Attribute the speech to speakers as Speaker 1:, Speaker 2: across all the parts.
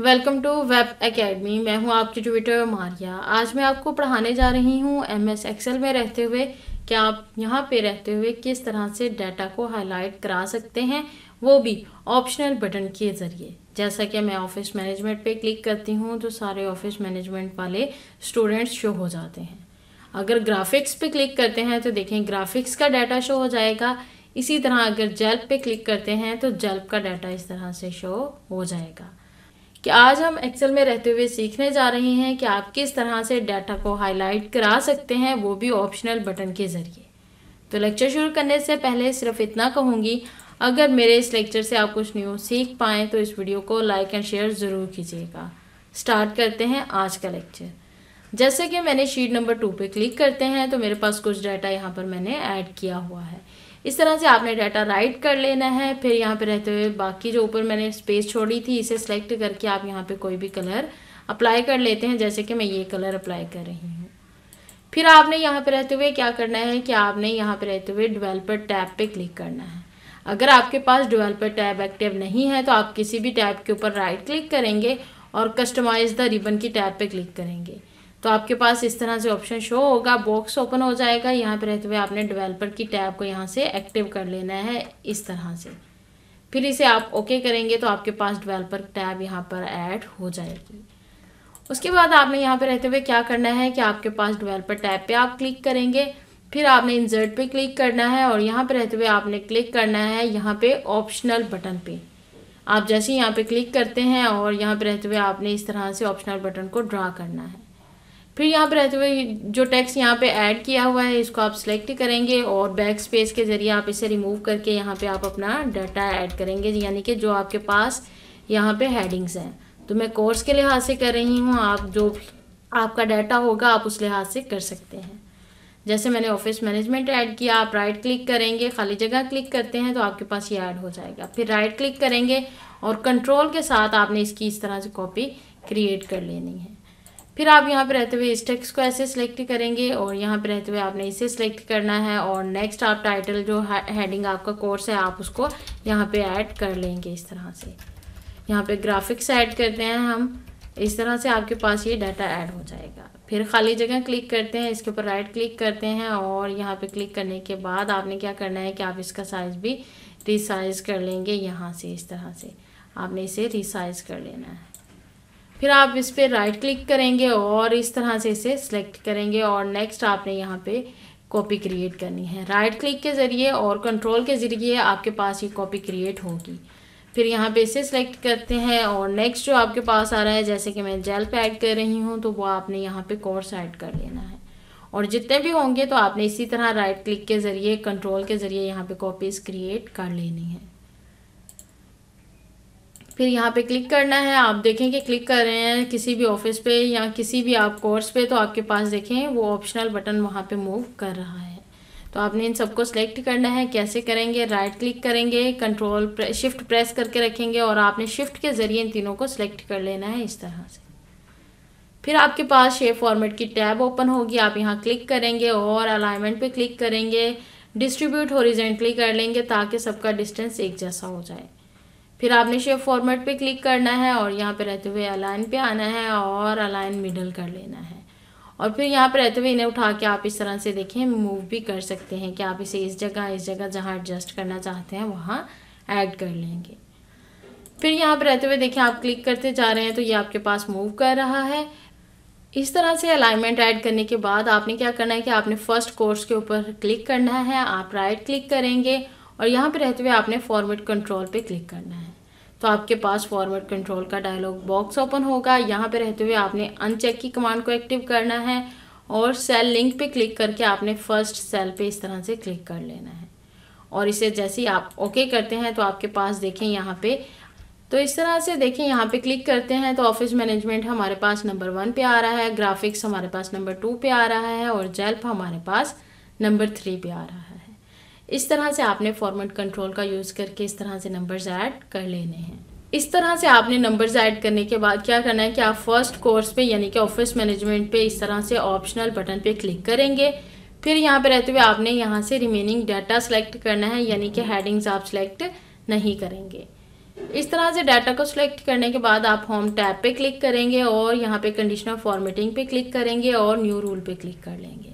Speaker 1: welcome to web academy मैं हूं आपकी ट्विटर मारिया आज मैं आपको पढ़ाने जा रही हूं एस एक्सेल में रहते हुए कि आप यहां पे रहते हुए किस तरह से डाटा को हाईलाइट करा सकते हैं वो भी ऑप्शनल बटन के ज़रिए जैसा कि मैं ऑफिस मैनेजमेंट पे क्लिक करती हूं तो सारे ऑफिस मैनेजमेंट वाले स्टूडेंट्स शो हो जाते हैं अगर ग्राफिक्स पे क्लिक करते हैं तो देखें ग्राफिक्स का डाटा शो हो जाएगा इसी तरह अगर जेल्प पे क्लिक करते हैं तो जेल्प का डाटा इस तरह से शो हो जाएगा कि आज हम एक्सेल में रहते हुए सीखने जा रहे हैं कि आप किस तरह से डाटा को हाईलाइट करा सकते हैं वो भी ऑप्शनल बटन के ज़रिए तो लेक्चर शुरू करने से पहले सिर्फ इतना कहूँगी अगर मेरे इस लेक्चर से आप कुछ न्यूज़ सीख पाएँ तो इस वीडियो को लाइक एंड शेयर ज़रूर कीजिएगा स्टार्ट करते हैं आज का लेक्चर जैसे कि मैंने शीट नंबर टू पे क्लिक करते हैं तो मेरे पास कुछ डाटा यहाँ पर मैंने ऐड किया हुआ है इस तरह से आपने डाटा राइट कर लेना है फिर यहाँ पे रहते हुए बाकी जो ऊपर मैंने स्पेस छोड़ी थी इसे सेलेक्ट करके आप यहाँ पे कोई भी कलर अप्लाई कर लेते हैं जैसे कि मैं ये कलर अप्लाई कर रही हूँ फिर आपने यहाँ पे रहते हुए क्या करना है कि आपने यहाँ पे रहते हुए डिवेल्पर टैब पे क्लिक करना है अगर आपके पास डिवेल्पर टैब एक्टिव नहीं है तो आप किसी भी टैब के ऊपर राइट क्लिक करेंगे और कस्टमाइज़ द रिबन की टैब पे क्लिक करेंगे तो आपके पास इस तरह से ऑप्शन शो होगा बॉक्स ओपन हो जाएगा यहाँ पर रहते हुए आपने डेवलपर की टैब को यहाँ से एक्टिव कर लेना है इस तरह से फिर इसे आप ओके करेंगे तो आपके पास डेवलपर टैब यहाँ पर ऐड हो जाएगी उसके बाद आपने यहाँ पर रहते हुए क्या करना है कि आपके पास डिवेल्पर टैब पर आप क्लिक करेंगे फिर आपने इंजर्ट पर क्लिक करना है और यहाँ पर रहते हुए आपने क्लिक करना है यहाँ पर ऑप्शनल बटन पर आप जैसे यहाँ पे क्लिक करते हैं और यहाँ पर रहते हुए आपने इस तरह से ऑप्शनल बटन को ड्रा करना है फिर यहाँ पर रहते हुए जो टेक्स्ट यहाँ पे ऐड किया हुआ है इसको आप सिलेक्ट करेंगे और बैक स्पेस के ज़रिए आप इसे रिमूव करके यहाँ पे आप अपना डाटा ऐड करेंगे यानी कि जो आपके पास यहाँ पे हेडिंग्स हैं तो मैं कोर्स के लिहाज से कर रही हूँ आप जो आपका डाटा होगा आप उस लिहाज से कर सकते हैं जैसे मैंने ऑफिस मैनेजमेंट ऐड किया आप राइट क्लिक करेंगे खाली जगह क्लिक करते हैं तो आपके पास ये ऐड हो जाएगा फिर राइट क्लिक करेंगे और कंट्रोल के साथ आपने इसकी इस तरह से कॉपी क्रिएट कर लेनी है फिर आप यहाँ पे रहते हुए इस टेक्स्ट को ऐसे सिलेक्ट करेंगे और यहाँ पे रहते हुए आपने इसे सिलेक्ट करना है और नेक्स्ट आप टाइटल जो हेडिंग आपका कोर्स है आप उसको यहाँ पे ऐड कर लेंगे इस तरह से यहाँ पे ग्राफिक्स ऐड करते हैं हम इस तरह से आपके पास ये डाटा ऐड हो जाएगा फिर खाली जगह क्लिक करते हैं इसके ऊपर राइट क्लिक करते हैं और यहाँ पर क्लिक करने के बाद आपने क्या करना है कि आप इसका साइज़ भी रिसाइज़ कर लेंगे यहाँ से इस तरह से आपने इसे रिसाइज़ कर लेना है फिर आप इस पर राइट क्लिक करेंगे और इस तरह से इसे सिलेक्ट करेंगे और नेक्स्ट आपने यहाँ पे कॉपी क्रिएट करनी है राइट क्लिक के ज़रिए और कंट्रोल के ज़रिए आपके पास ये कॉपी क्रिएट होगी फिर यहाँ पे इसे सिलेक्ट करते हैं और नेक्स्ट जो आपके पास आ रहा है जैसे कि मैं जेल पे ऐड कर रही हूँ तो वो आपने यहाँ पे कोर्स ऐड कर लेना है और जितने भी होंगे तो आपने इसी तरह राइट क्लिक के ज़रिए कंट्रोल के ज़रिए यहाँ पे कॉपीज़ क्रिएट कर लेनी है फिर यहाँ पे क्लिक करना है आप देखें कि क्लिक कर रहे हैं किसी भी ऑफिस पे या किसी भी आप कोर्स पे तो आपके पास देखें वो ऑप्शनल बटन वहाँ पे मूव कर रहा है तो आपने इन सबको सेलेक्ट करना है कैसे करेंगे राइट क्लिक करेंगे कंट्रोल प्रे, शिफ्ट प्रेस करके रखेंगे और आपने शिफ्ट के ज़रिए इन तीनों को सिलेक्ट कर लेना है इस तरह से फिर आपके पास शेप फॉर्मेट की टैब ओपन होगी आप यहाँ क्लिक करेंगे और अलाइनमेंट पे क्लिक करेंगे डिस्ट्रीब्यूट हॉरिजेंटली कर लेंगे ताकि सबका डिस्टेंस एक जैसा हो जाए फिर आपने शेप फॉर्मेट पे क्लिक करना है और यहाँ पे रहते हुए अलाइन पे आना है और अलाइन मिडल कर लेना है और फिर यहाँ पर रहते हुए इन्हें उठा के आप इस तरह से देखें मूव भी कर सकते हैं कि आप इसे इस जगह इस जगह जहाँ एडजस्ट करना चाहते हैं वहाँ ऐड कर लेंगे फिर यहाँ पर रहते हुए देखिए आप क्लिक करते जा रहे हैं तो ये आपके पास मूव कर रहा है इस तरह से अलाइनमेंट ऐड करने के बाद आपने क्या करना है कि आपने फर्स्ट कोर्स के ऊपर क्लिक करना है आप राइट क्लिक करेंगे और यहाँ पर रहते हुए आपने फॉर्मेट कंट्रोल पे क्लिक करना है तो आपके पास फॉरवर्ड कंट्रोल का डायलॉग बॉक्स ओपन होगा यहाँ पे रहते हुए आपने अनचेक की कमांड को एक्टिव करना है और सेल लिंक पे क्लिक करके आपने फर्स्ट सेल पे इस तरह से क्लिक कर लेना है और इसे जैसे ही आप ओके करते हैं तो आपके पास देखें यहाँ पे तो इस तरह से देखें यहाँ पे क्लिक करते हैं तो ऑफिस मैनेजमेंट हमारे पास नंबर वन पे आ रहा है ग्राफिक्स हमारे पास नंबर टू पे आ रहा है और जेल्प हमारे पास नंबर थ्री पे आ रहा है इस तरह से आपने फॉर्मेट कंट्रोल का यूज़ करके इस तरह से नंबर्स ऐड कर लेने हैं इस तरह से आपने नंबर्स ऐड करने के बाद क्या करना है कि आप फर्स्ट कोर्स पे यानी कि ऑफिस मैनेजमेंट पे इस तरह से ऑप्शनल बटन पे क्लिक करेंगे फिर यहाँ पे रहते हुए आपने यहाँ से रिमेनिंग डाटा सेलेक्ट करना है यानी कि हेडिंग्स आप सेलेक्ट नहीं करेंगे इस तरह से डाटा को सिलेक्ट करने के बाद आप होम टैब पे क्लिक करेंगे और यहाँ पे कंडीशनल फॉर्मेटिंग पे क्लिक करेंगे और न्यू रूल पे क्लिक कर लेंगे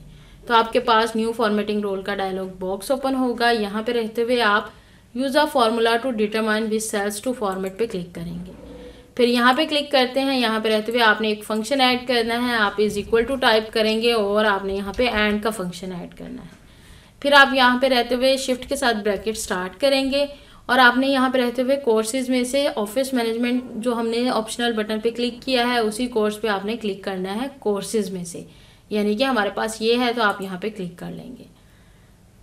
Speaker 1: तो आपके पास न्यू फॉर्मेटिंग रोल का डायलॉग बॉक्स ओपन होगा यहाँ पे रहते हुए आप use a formula to determine which cells to format पे क्लिक करेंगे फिर यहाँ पे क्लिक करते हैं यहाँ पे रहते हुए आपने एक फंक्शन ऐड करना है आप इज़ इक्वल टू टाइप करेंगे और आपने यहाँ पे एंड का फंक्शन ऐड करना है फिर आप यहाँ पे रहते हुए शिफ्ट के साथ ब्रैकेट स्टार्ट करेंगे और आपने यहाँ पे रहते हुए कोर्सेज में से ऑफिस मैनेजमेंट जो हमने ऑप्शनल बटन पे क्लिक किया है उसी कोर्स पे आपने क्लिक करना है कोर्सेज में से यानी कि हमारे पास ये है तो आप यहाँ पे क्लिक कर लेंगे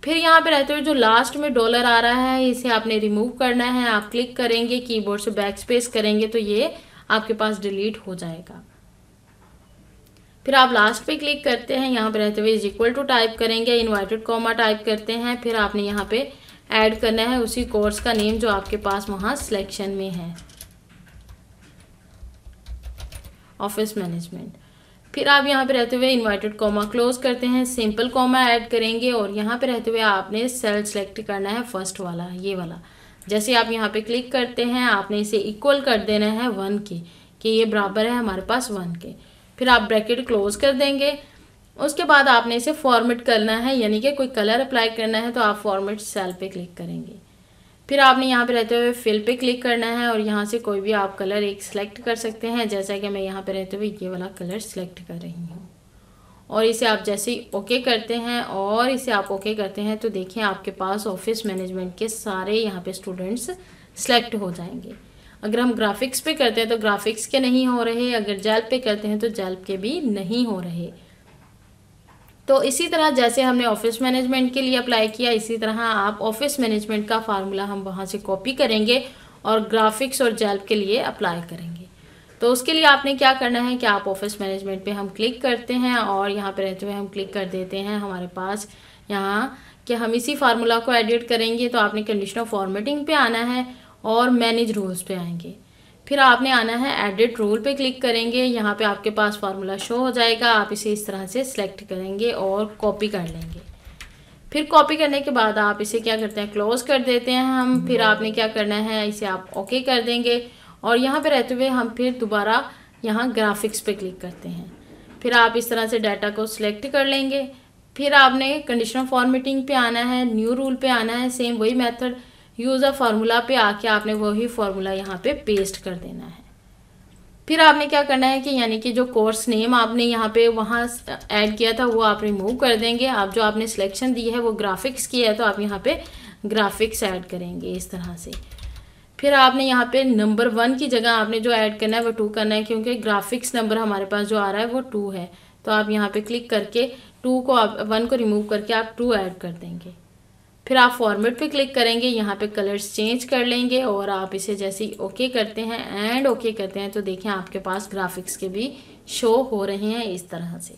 Speaker 1: फिर यहाँ पे रहते हुए जो लास्ट में डॉलर आ रहा है इसे आपने रिमूव करना है आप क्लिक करेंगे कीबोर्ड से बैक स्पेस करेंगे तो ये आपके पास डिलीट हो जाएगा फिर आप लास्ट पे क्लिक करते हैं यहाँ पे रहते हुए इज इक्वल टू टाइप करेंगे इन्वर्टेड कॉमा टाइप करते हैं फिर आपने यहाँ पे ऐड करना है उसी कोर्स का नेम जो आपके पास वहाँ सिलेक्शन में है ऑफिस मैनेजमेंट फिर आप यहाँ पे रहते हुए इन्वर्टेड कॉमा क्लोज करते हैं सिंपल कॉमा ऐड करेंगे और यहाँ पे रहते हुए आपने सेल सेलेक्ट करना है फर्स्ट वाला ये वाला जैसे आप यहाँ पे क्लिक करते हैं आपने इसे इक्वल कर देना है वन के कि ये बराबर है हमारे पास वन के फिर आप ब्रैकेट क्लोज कर देंगे उसके बाद आपने इसे फॉर्मेट करना है यानी कि कोई कलर अप्लाई करना है तो आप फॉर्मेट सेल पे क्लिक करेंगे फिर आपने यहाँ पे रहते हुए फिल पे क्लिक करना है और यहाँ से कोई भी आप कलर एक सिलेक्ट कर सकते हैं जैसा कि मैं यहाँ पे रहते हुए ये वाला कलर सिलेक्ट कर रही हूँ और इसे आप जैसे ही ओके करते हैं और इसे आप ओके करते हैं तो देखें आपके पास ऑफिस मैनेजमेंट के सारे यहाँ पे स्टूडेंट्स सेलेक्ट हो जाएंगे अगर हम ग्राफिक्स पे करते हैं तो ग्राफिक्स के नहीं हो रहे अगर जेल पे करते हैं तो जेल के भी नहीं हो रहे तो इसी तरह जैसे हमने ऑफिस मैनेजमेंट के लिए अप्लाई किया इसी तरह आप ऑफिस मैनेजमेंट का फार्मूला हम वहाँ से कॉपी करेंगे और ग्राफिक्स और जेल्प के लिए अप्लाई करेंगे तो उसके लिए आपने क्या करना है कि आप ऑफिस मैनेजमेंट पे हम क्लिक करते हैं और यहाँ पर रहते हुए हम क्लिक कर देते हैं हमारे पास यहाँ कि हम इसी फार्मूला को एडिट करेंगे तो आपने कंडीशनल फॉर्मेटिंग पे आना है और मैनेज रूल्स पे आएंगे फिर आपने आना है एडिट रूल पे क्लिक करेंगे यहाँ पे आपके पास फार्मूला शो हो जाएगा आप इसे इस तरह से सिलेक्ट करेंगे और कॉपी कर लेंगे फिर कॉपी करने के बाद आप इसे क्या करते हैं क्लोज कर देते हैं हम फिर आपने क्या करना है इसे आप ओके कर देंगे और यहाँ पे रहते हुए हम फिर दोबारा यहाँ ग्राफिक्स पे क्लिक करते हैं फिर आप इस तरह से डाटा को सिलेक्ट कर लेंगे फिर आपने कंडीशनल फॉर्मेटिंग पे आना है न्यू रूल पे आना है सेम वही मेथड यूज़ अ फार्मूला पे आके आपने वही फार्मूला यहाँ पे पेस्ट कर देना है फिर आपने क्या करना है कि यानी कि जो कोर्स नेम आपने यहाँ पे वहाँ ऐड किया था वो आप रिमूव कर देंगे आप जो आपने सिलेक्शन दी है वो ग्राफिक्स की है तो आप यहाँ पे ग्राफिक्स ऐड करेंगे इस तरह से फिर आपने यहाँ पे नंबर वन की जगह आपने जो ऐड करना है वो टू करना है क्योंकि ग्राफिक्स नंबर हमारे पास जो आ रहा है वो टू है तो आप यहाँ पे क्लिक करके टू को आप वन को रिमूव करके आप टू ऐड कर देंगे फिर आप फॉर्मेट पे क्लिक करेंगे यहाँ पे कलर्स चेंज कर लेंगे और आप इसे जैसे ही ओके करते हैं एंड ओके करते हैं तो देखें आपके पास ग्राफिक्स के भी शो हो रहे हैं इस तरह से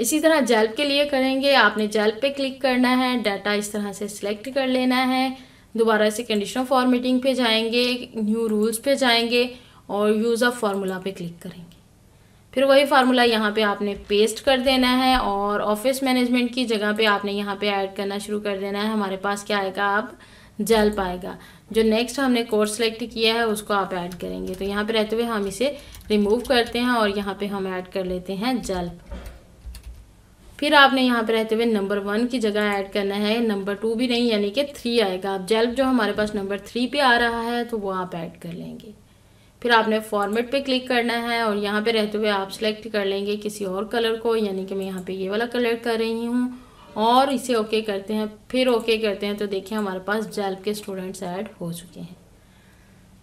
Speaker 1: इसी तरह जेल्प के लिए करेंगे आपने जेल्प पे क्लिक करना है डाटा इस तरह से सिलेक्ट कर लेना है दोबारा से कंडीशनल फॉर्मेटिंग पे जाएंगे न्यू रूल्स पे जाएंगे और यूज़ ऑफ फार्मूला पे क्लिक करेंगे फिर वही फार्मूला यहाँ पे आपने पेस्ट कर देना है और ऑफिस मैनेजमेंट की जगह पे आपने यहाँ पे ऐड करना शुरू कर देना है हमारे पास क्या आएगा आप जल पाएगा जो नेक्स्ट हमने कोर्स सेलेक्ट किया है उसको आप ऐड करेंगे तो यहाँ पे रहते हुए हम इसे रिमूव करते हैं और यहाँ पे हम ऐड कर लेते हैं जल फिर आपने यहाँ पे रहते हुए नंबर वन की जगह ऐड करना है नंबर टू भी नहीं यानी कि थ्री आएगा अब जेल्प जो हमारे पास नंबर थ्री पे आ रहा है तो वो आप ऐड कर लेंगे फिर आपने फॉर्मेट पे क्लिक करना है और यहाँ पे रहते हुए आप सेलेक्ट कर लेंगे किसी और कलर को यानी कि मैं यहाँ पे ये वाला कलर कर रही हूँ और इसे ओके करते हैं फिर ओके करते हैं तो देखिए हमारे पास जैल्ब के स्टूडेंट्स ऐड हो चुके हैं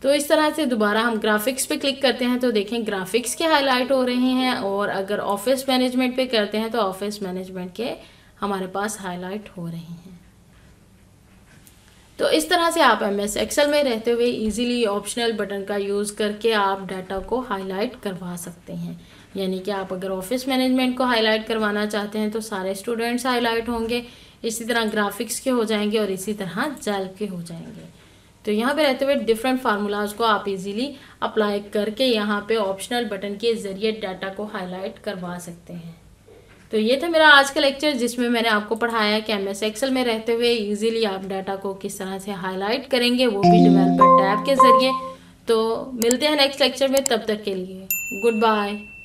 Speaker 1: तो इस तरह से दोबारा हम ग्राफिक्स पे क्लिक करते हैं तो देखें ग्राफिक्स के हाईलाइट हो रहे हैं और अगर ऑफिस मैनेजमेंट पे करते हैं तो ऑफिस मैनेजमेंट के हमारे पास हाईलाइट हो रहे हैं तो इस तरह से आप एम एस एक्सल में रहते हुए इजीली ऑप्शनल बटन का यूज़ करके आप डाटा को हाईलाइट करवा सकते हैं यानी कि आप अगर ऑफिस मैनेजमेंट को हाईलाइट करवाना चाहते हैं तो सारे स्टूडेंट्स हाईलाइट होंगे इसी तरह ग्राफिक्स के हो जाएंगे और इसी तरह जेल के हो जाएंगे तो यहाँ पे रहते हुए डिफरेंट फार्मूलाज को आप इजीली अप्लाई करके यहाँ पे ऑप्शनल बटन के ज़रिए डाटा को हाईलाइट करवा सकते हैं तो ये था मेरा आज का लेक्चर जिसमें मैंने आपको पढ़ाया कि एम एस एक्सेल में रहते हुए इजीली आप डाटा को किस तरह से हाईलाइट करेंगे वो भी डेवलपर टैब के ज़रिए तो मिलते हैं नेक्स्ट लेक्चर में तब तक के लिए गुड बाय